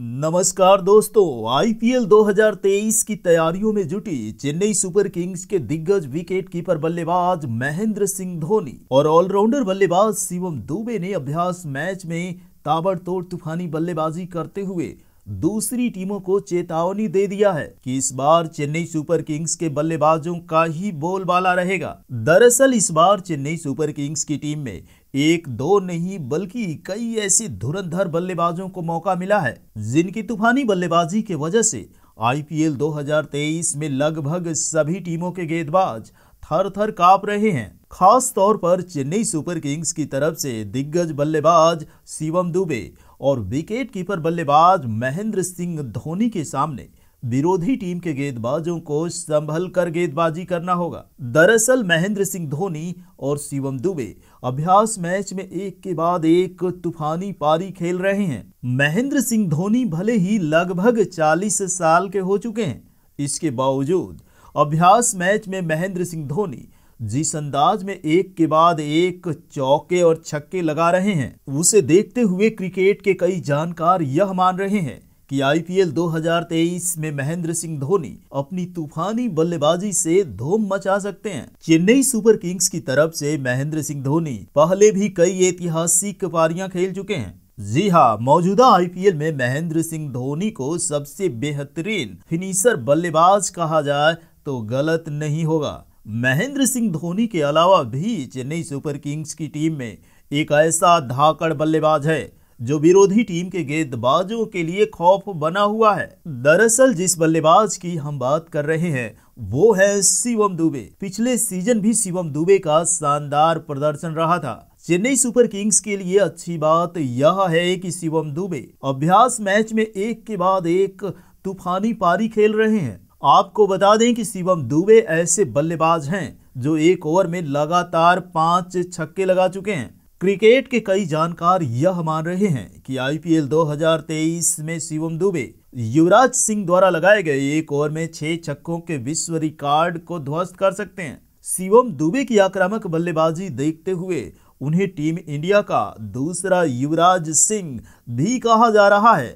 नमस्कार दोस्तों आईपीएल 2023 की तैयारियों में जुटी चेन्नई सुपर किंग्स के दिग्गज विकेट कीपर बल्लेबाज महेंद्र सिंह धोनी और ऑलराउंडर बल्लेबाज शिवम दुबे ने अभ्यास मैच में ताबड़तोड़ तूफानी बल्लेबाजी करते हुए दूसरी टीमों को चेतावनी दे दिया है कि इस बार चेन्नई सुपर किंग्स के बल्लेबाजों का ही बोलबाला रहेगा दरअसल इस बार चेन्नई सुपर किंग्स की टीम में एक दो नहीं बल्कि कई ऐसे धुरंधर बल्लेबाजों को मौका मिला है जिनकी तूफानी बल्लेबाजी के वजह से आईपीएल 2023 में लगभग सभी टीमों के गेंदबाज थर थर काप रहे हैं खास तौर पर चेन्नई सुपर किंग्स की तरफ से दिग्गज बल्लेबाज शिवम दुबे और विकेट कीपर बल्लेबाज महेंद्र सिंह धोनी के सामने विरोधी टीम के गेंदबाजों को संभल कर गेंदबाजी करना होगा दरअसल महेंद्र सिंह धोनी और शिवम दुबे अभ्यास मैच में एक के बाद एक तूफानी पारी खेल रहे हैं महेंद्र सिंह धोनी भले ही लगभग 40 साल के हो चुके हैं इसके बावजूद अभ्यास मैच में महेंद्र सिंह धोनी जिस अंदाज में एक के बाद एक चौके और छक्के लगा रहे हैं उसे देखते हुए क्रिकेट के कई जानकार यह मान रहे हैं कि आईपीएल 2023 में महेंद्र सिंह धोनी अपनी तूफानी बल्लेबाजी से धूम मचा सकते हैं चेन्नई सुपर किंग्स की तरफ से महेंद्र सिंह धोनी पहले भी कई ऐतिहासिक पारियां खेल चुके हैं जी हाँ मौजूदा आईपीएल में महेंद्र सिंह धोनी को सबसे बेहतरीन फिनिशर बल्लेबाज कहा जाए तो गलत नहीं होगा महेंद्र सिंह धोनी के अलावा भी चेन्नई सुपर किंग्स की टीम में एक ऐसा धाकड़ बल्लेबाज है जो विरोधी टीम के गेंदबाजों के लिए खौफ बना हुआ है दरअसल जिस बल्लेबाज की हम बात कर रहे हैं वो है शिवम दुबे पिछले सीजन भी शिवम दुबे का शानदार प्रदर्शन रहा था चेन्नई सुपर किंग्स के लिए अच्छी बात यह है कि शिवम दुबे अभ्यास मैच में एक के बाद एक तूफानी पारी खेल रहे हैं आपको बता दें कि शिवम दुबे ऐसे बल्लेबाज हैं जो एक ओवर में लगातार पांच छक्के लगा चुके हैं क्रिकेट के कई जानकार यह मान रहे हैं कि आईपीएल 2023 में शिवम दुबे युवराज सिंह द्वारा लगाए गए एक ओवर में छह छक्कों के विश्व रिकॉर्ड को ध्वस्त कर सकते हैं शिवम दुबे की आक्रामक बल्लेबाजी देखते हुए उन्हें टीम इंडिया का दूसरा युवराज सिंह भी कहा जा रहा है